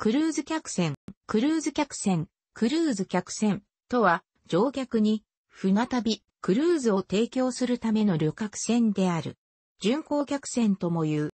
クルーズ客船、クルーズ客船、クルーズ客船とは、乗客に船旅、クルーズを提供するための旅客船である。巡航客船とも言う。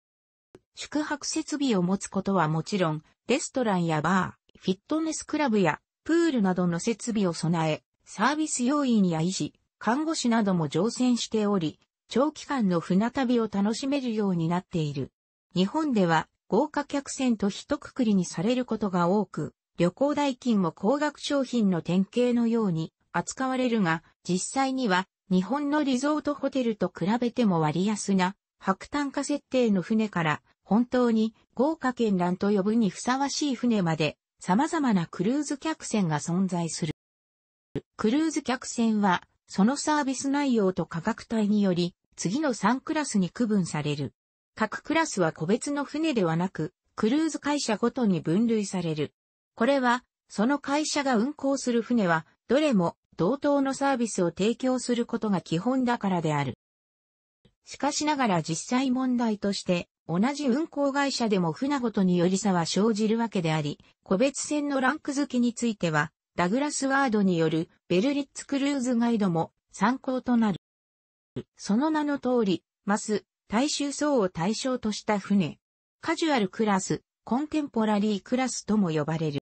宿泊設備を持つことはもちろん、レストランやバー、フィットネスクラブやプールなどの設備を備え、サービス要員や医師、看護師なども乗船しており、長期間の船旅を楽しめるようになっている。日本では豪華客船と一括りにされることが多く、旅行代金も高額商品の典型のように扱われるが、実際には日本のリゾートホテルと比べても割安な白炭化設定の船から本当に豪華絢爛と呼ぶにふさわしい船まで様々なクルーズ客船が存在する。クルーズ客船はそのサービス内容と価格帯により次の3クラスに区分される。各クラスは個別の船ではなく、クルーズ会社ごとに分類される。これは、その会社が運航する船は、どれも同等のサービスを提供することが基本だからである。しかしながら実際問題として、同じ運航会社でも船ごとにより差は生じるわけであり、個別船のランク付きについては、ダグラスワードによるベルリッツクルーズガイドも参考となる。その名の通り、マス、大衆層を対象とした船。カジュアルクラス、コンテンポラリークラスとも呼ばれる。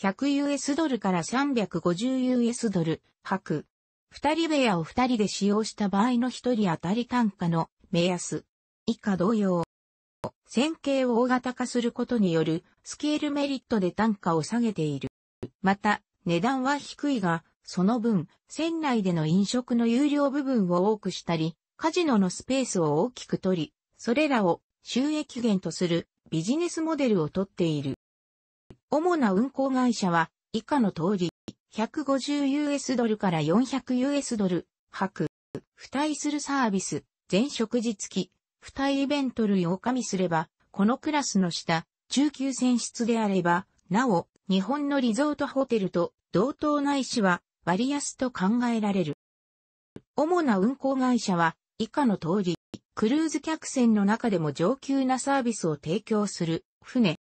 100US ドルから 350US ドル、泊。二人部屋を二人で使用した場合の一人当たり単価の目安。以下同様。線形を大型化することによるスケールメリットで単価を下げている。また、値段は低いが、その分、船内での飲食の有料部分を多くしたり、カジノのスペースを大きく取り、それらを収益源とするビジネスモデルをとっている。主な運行会社は以下の通り、150US ドルから 400US ドル、泊、付帯するサービス、全食事付き、付帯イベント類を加味すれば、このクラスの下、中級選出であれば、なお、日本のリゾートホテルと同等ないしは割安と考えられる。主な運行会社は以下の通り、クルーズ客船の中でも上級なサービスを提供する船、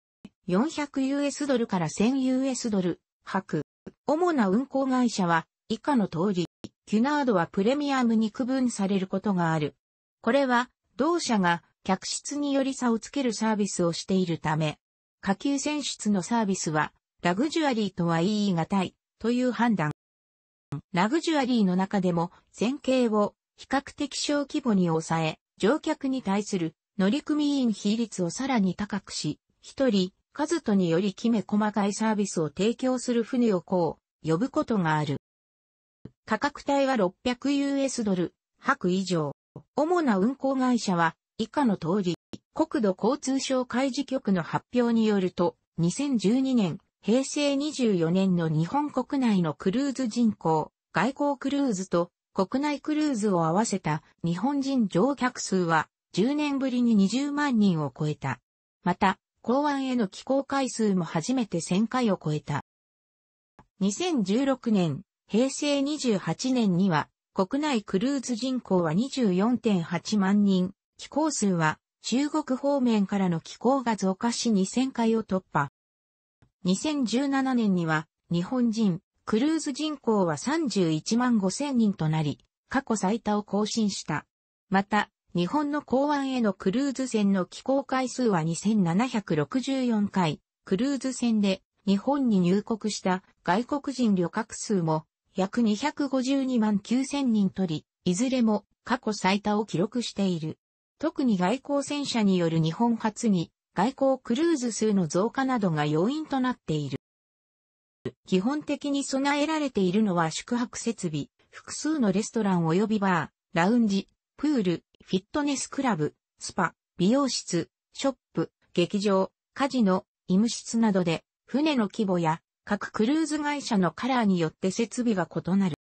400US ドルから 1000US ドル、泊。主な運航会社は、以下の通り、キュナードはプレミアムに区分されることがある。これは、同社が客室により差をつけるサービスをしているため、下級船室のサービスは、ラグジュアリーとは言い難い、という判断。ラグジュアリーの中でも、線形を比較的小規模に抑え、乗客に対する乗組員比率をさらに高くし、一人、数とによりきめ細かいサービスを提供する船をこう、呼ぶことがある。価格帯は 600US ドル、白以上。主な運航会社は、以下の通り、国土交通省開示局の発表によると、2012年、平成24年の日本国内のクルーズ人口、外交クルーズと国内クルーズを合わせた日本人乗客数は10年ぶりに20万人を超えた。また、港湾への寄港回数も初めて1000回を超えた。2016年、平成28年には、国内クルーズ人口は24.8万人、寄港数は中国方面からの寄港が増加し2000回を突破。2017年には日本人クルーズ人口は31万5千人となり、過去最多を更新した。また、日本の港湾へのクルーズ船の寄港回数は2764回、クルーズ船で日本に入国した外国人旅客数も約252万9000人とり、いずれも過去最多を記録している。特に外交戦車による日本初に外交クルーズ数の増加などが要因となっている。基本的に備えられているのは宿泊設備、複数のレストラン及びバー、ラウンジ、プール、フィットネスクラブ、スパ、美容室、ショップ、劇場、カジノ、医務室などで、船の規模や各クルーズ会社のカラーによって設備が異なる。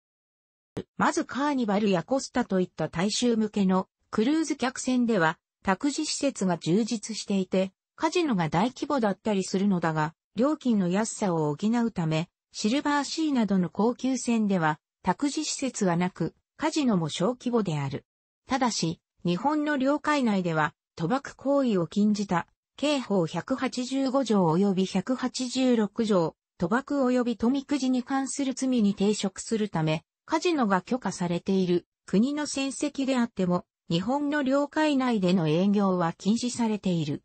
まずカーニバルやコスタといった大衆向けのクルーズ客船では、託児施設が充実していて、カジノが大規模だったりするのだが、料金の安さを補うため、シルバーシーなどの高級船では、託児施設はなく、カジノも小規模である。ただし、日本の領海内では、賭博行為を禁じた、刑法185条及び186条、賭博及び富くじに関する罪に抵触するため、カジノが許可されている国の戦績であっても、日本の領海内での営業は禁止されている。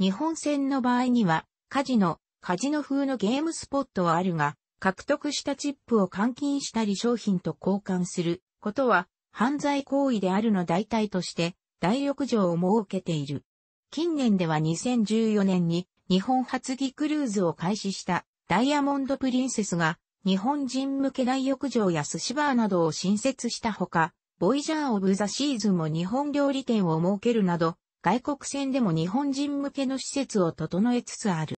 日本船の場合には、カジノ、カジノ風のゲームスポットはあるが、獲得したチップを換金したり商品と交換することは犯罪行為であるの代替として大浴場を設けている。近年では2014年に日本発議クルーズを開始したダイヤモンドプリンセスが日本人向け大浴場や寿司バーなどを新設したほか、ボイジャー・オブ・ザ・シーズンも日本料理店を設けるなど、外国船でも日本人向けの施設を整えつつある。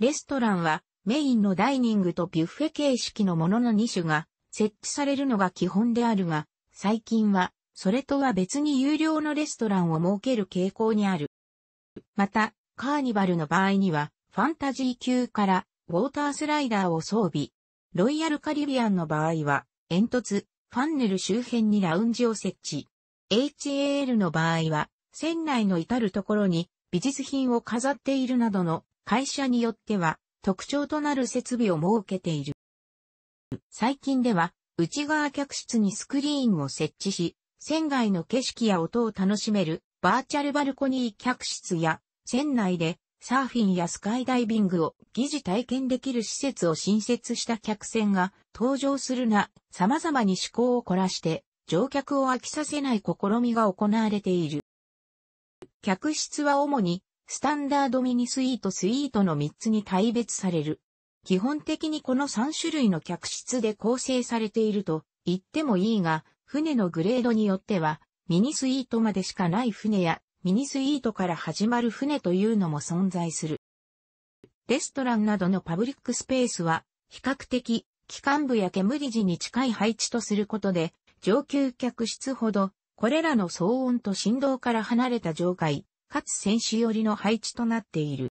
レストランはメインのダイニングとビュッフェ形式のものの2種が設置されるのが基本であるが、最近はそれとは別に有料のレストランを設ける傾向にある。また、カーニバルの場合には、ファンタジー級からウォータースライダーを装備。ロイヤルカリビアンの場合は、煙突、ファンネル周辺にラウンジを設置。HAL の場合は、船内の至るところに美術品を飾っているなどの会社によっては特徴となる設備を設けている。最近では内側客室にスクリーンを設置し、船外の景色や音を楽しめるバーチャルバルコニー客室や船内でサーフィンやスカイダイビングを疑似体験できる施設を新設した客船が登場するな様々に趣向を凝らして乗客を飽きさせない試みが行われている。客室は主にスタンダードミニスイートスイートの3つに大別される。基本的にこの3種類の客室で構成されていると言ってもいいが、船のグレードによっては、ミニスイートまでしかない船や、ミニスイートから始まる船というのも存在する。レストランなどのパブリックスペースは、比較的、機関部や煙時に近い配置とすることで、上級客室ほど、これらの騒音と振動から離れた状態、かつ選手寄りの配置となっている。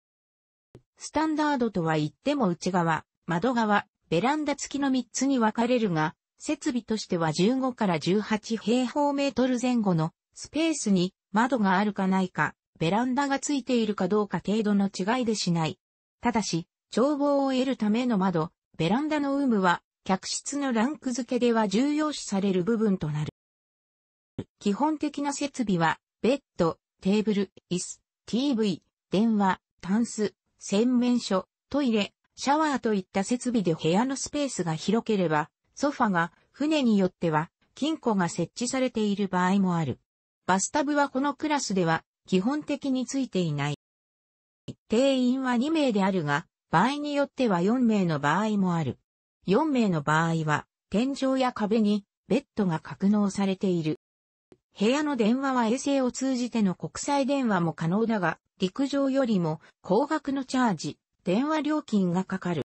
スタンダードとは言っても内側、窓側、ベランダ付きの3つに分かれるが、設備としては15から18平方メートル前後のスペースに窓があるかないか、ベランダが付いているかどうか程度の違いでしない。ただし、眺望を得るための窓、ベランダの有無は、客室のランク付けでは重要視される部分となる。基本的な設備は、ベッド、テーブル、椅子、TV、電話、タンス、洗面所、トイレ、シャワーといった設備で部屋のスペースが広ければ、ソファが船によっては金庫が設置されている場合もある。バスタブはこのクラスでは基本的についていない。定員は2名であるが、場合によっては4名の場合もある。4名の場合は、天井や壁にベッドが格納されている。部屋の電話は衛星を通じての国際電話も可能だが、陸上よりも高額のチャージ、電話料金がかかる。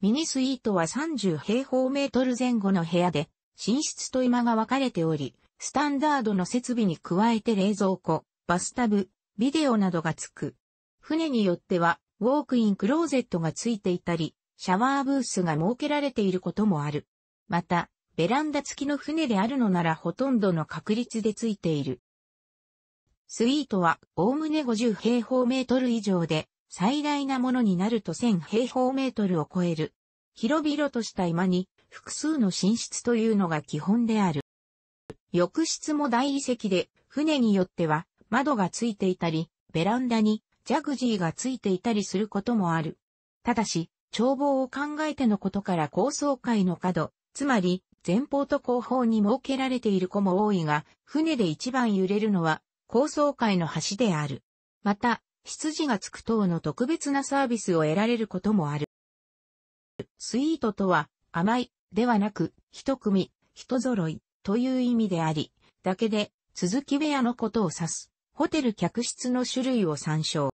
ミニスイートは30平方メートル前後の部屋で、寝室と居間が分かれており、スタンダードの設備に加えて冷蔵庫、バスタブ、ビデオなどがつく。船によっては、ウォークインクローゼットがついていたり、シャワーブースが設けられていることもある。また、ベランダ付きの船であるのならほとんどの確率でついている。スイートは、おおむね50平方メートル以上で、最大なものになると1000平方メートルを超える。広々とした居間に、複数の寝室というのが基本である。浴室も大理石で、船によっては、窓がついていたり、ベランダに、ジャグジーがついていたりすることもある。ただし、眺望を考えてのことから高層階の角、つまり前方と後方に設けられている子も多いが、船で一番揺れるのは、高層階の橋である。また、羊がつく等の特別なサービスを得られることもある。スイートとは、甘い、ではなく、一組、人揃い、という意味であり、だけで、続き部屋のことを指す、ホテル客室の種類を参照。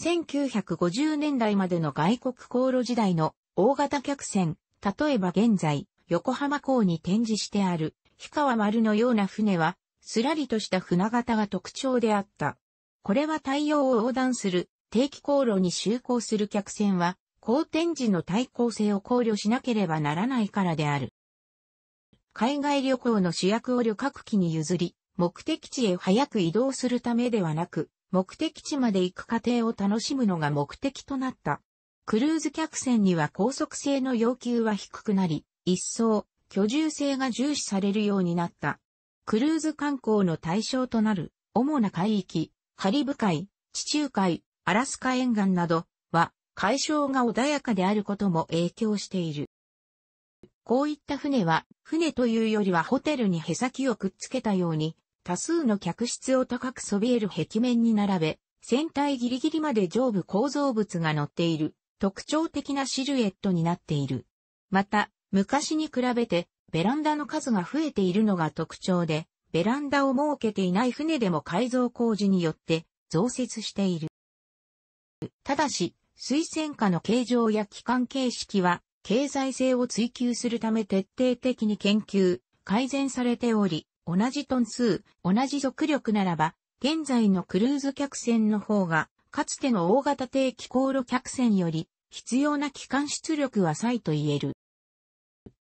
1950年代までの外国航路時代の大型客船、例えば現在、横浜港に展示してある、氷川丸のような船は、すらりとした船型が特徴であった。これは太陽を横断する定期航路に就航する客船は、航天時の対抗性を考慮しなければならないからである。海外旅行の主役を旅客機に譲り、目的地へ早く移動するためではなく、目的地まで行く過程を楽しむのが目的となった。クルーズ客船には高速性の要求は低くなり、一層、居住性が重視されるようになった。クルーズ観光の対象となる、主な海域、カリブ海、地中海、アラスカ沿岸などは、海床が穏やかであることも影響している。こういった船は、船というよりはホテルにへさきをくっつけたように、多数の客室を高くそびえる壁面に並べ、船体ギリギリまで上部構造物が乗っている、特徴的なシルエットになっている。また、昔に比べてベランダの数が増えているのが特徴で、ベランダを設けていない船でも改造工事によって増設している。ただし、水栓下の形状や機関形式は、経済性を追求するため徹底的に研究、改善されており、同じトン数、同じ速力ならば、現在のクルーズ客船の方が、かつての大型定期航路客船より、必要な機関出力は浅いと言える。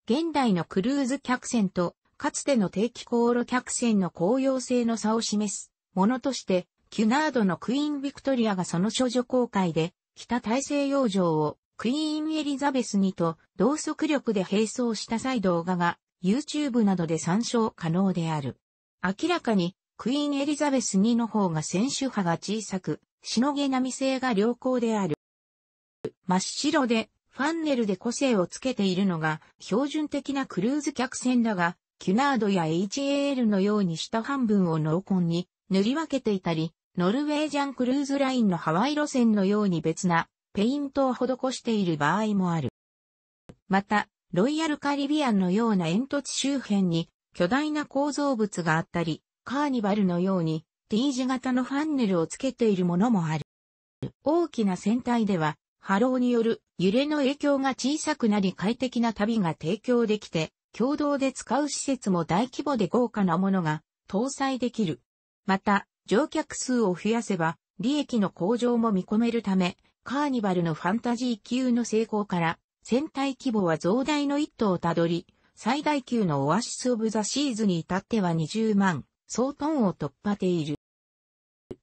現代のクルーズ客船と、かつての定期航路客船の公用性の差を示すものとして、キュナードのクイーン・ヴィクトリアがその処女公開で、北大西洋上をクイーン・エリザベス2と同速力で並走した際動画が YouTube などで参照可能である。明らかにクイーン・エリザベス2の方が選手派が小さく、しのげなみ性が良好である。真っ白でファンネルで個性をつけているのが標準的なクルーズ客船だが、キュナードや HAL のように下半分を濃紺に塗り分けていたり、ノルウェージャンクルーズラインのハワイ路線のように別なペイントを施している場合もある。また、ロイヤルカリビアンのような煙突周辺に巨大な構造物があったり、カーニバルのように T 字型のファンネルをつけているものもある。大きな船体では波浪による揺れの影響が小さくなり快適な旅が提供できて、共同で使う施設も大規模で豪華なものが搭載できる。また、乗客数を増やせば、利益の向上も見込めるため、カーニバルのファンタジー級の成功から、船体規模は増大の一途をたどり、最大級のオアシス・オブ・ザ・シーズに至っては20万、総トンを突破ている。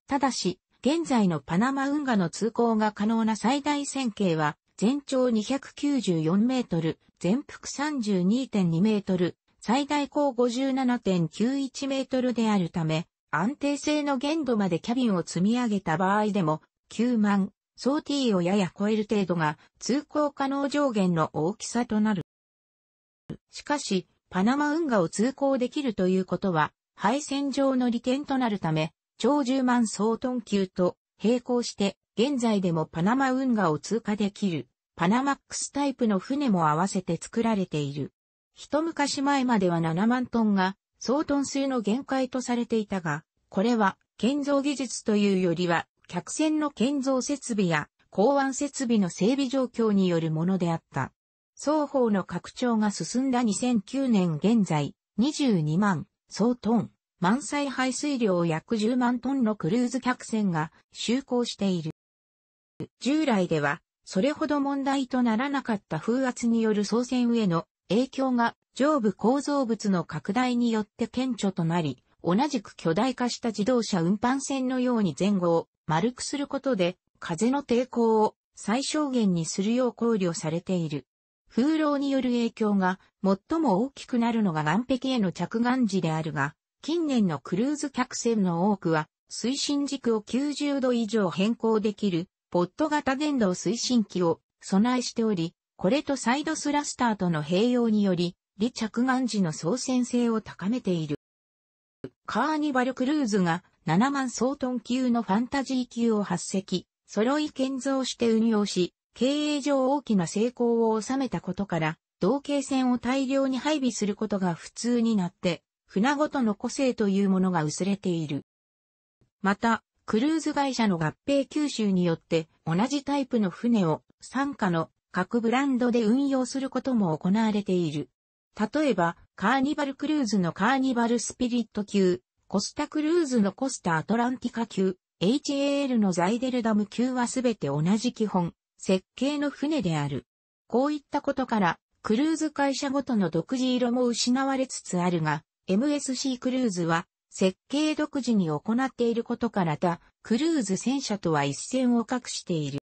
ただし、現在のパナマ運河の通行が可能な最大線形は、全長294メートル、全幅32.2メートル、最大高57.91メートルであるため、安定性の限度までキャビンを積み上げた場合でも、9万、総 T をやや超える程度が通行可能上限の大きさとなる。しかし、パナマ運河を通行できるということは、配線上の利点となるため、超10万総トン級と並行して現在でもパナマ運河を通過できるパナマックスタイプの船も合わせて作られている。一昔前までは7万トンが総トン数の限界とされていたが、これは建造技術というよりは客船の建造設備や港湾設備の整備状況によるものであった。双方の拡張が進んだ2009年現在22万総トン満載排水量約10万トンのクルーズ客船が就航している。従来では、それほど問題とならなかった風圧による操船への影響が上部構造物の拡大によって顕著となり、同じく巨大化した自動車運搬船のように前後を丸くすることで風の抵抗を最小限にするよう考慮されている。風浪による影響が最も大きくなるのが岸壁への着岸時であるが、近年のクルーズ客船の多くは、推進軸を90度以上変更できる、ポット型電動推進機を備えしており、これとサイドスラスターとの併用により、離着岸時の操船性を高めている。カーニバルクルーズが7万総トン級のファンタジー級を発石、揃い建造して運用し、経営上大きな成功を収めたことから、同型船を大量に配備することが普通になって船ごとの個性というものが薄れている。また、クルーズ会社の合併吸収によって同じタイプの船を傘下の各ブランドで運用することも行われている。例えば、カーニバルクルーズのカーニバルスピリット級、コスタクルーズのコスタアトランティカ級、HAL のザイデルダム級はすべて同じ基本、設計の船である。こういったことから、クルーズ会社ごとの独自色も失われつつあるが、MSC クルーズは設計独自に行っていることから他、クルーズ戦車とは一線を画している。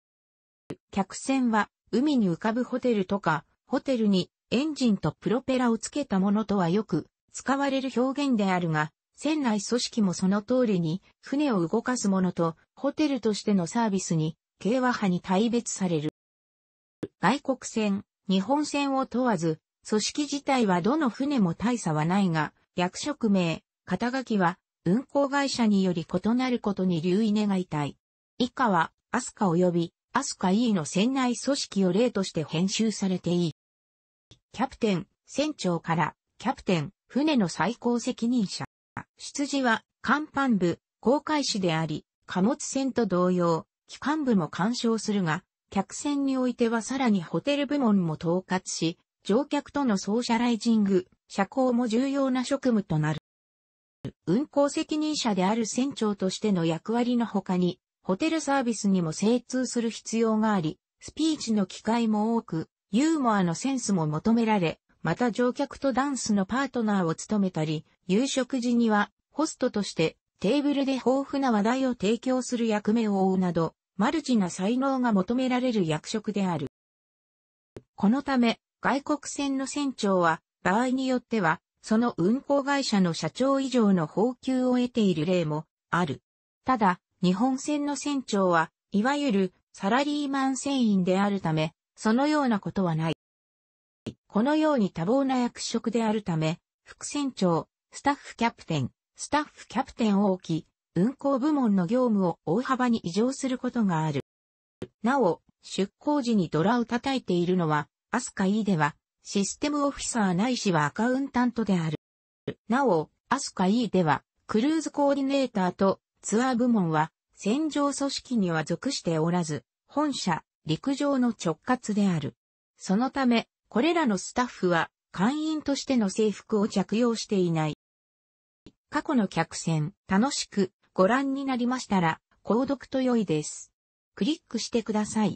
客船は海に浮かぶホテルとか、ホテルにエンジンとプロペラをつけたものとはよく使われる表現であるが、船内組織もその通りに船を動かすものとホテルとしてのサービスに軽和派に大別される。外国船、日本船を問わず、組織自体はどの船も大差はないが、役職名、肩書きは、運行会社により異なることに留意願いたい。以下は、アスカ及び、アスカ E の船内組織を例として編集されていい。キャプテン、船長から、キャプテン、船の最高責任者。出自は、甲板部、航海士であり、貨物船と同様、機関部も干渉するが、客船においてはさらにホテル部門も統括し、乗客とのソーシャライジング、社交も重要な職務となる。運航責任者である船長としての役割の他に、ホテルサービスにも精通する必要があり、スピーチの機会も多く、ユーモアのセンスも求められ、また乗客とダンスのパートナーを務めたり、夕食時にはホストとしてテーブルで豊富な話題を提供する役目を負うなど、マルチな才能が求められる役職である。このため、外国船の船長は場合によっては、その運航会社の社長以上の報給を得ている例もある。ただ、日本船の船長は、いわゆるサラリーマン船員であるため、そのようなことはない。このように多忙な役職であるため、副船長、スタッフキャプテン、スタッフキャプテンを置き、運航部門の業務を大幅に異常することがある。なお、出航時にドラを叩いているのは、アスカイでは、システムオフィサーないしはアカウンタントである。なお、アスカ E では、クルーズコーディネーターとツアー部門は、戦場組織には属しておらず、本社、陸上の直轄である。そのため、これらのスタッフは、会員としての制服を着用していない。過去の客船、楽しくご覧になりましたら、購読と良いです。クリックしてください。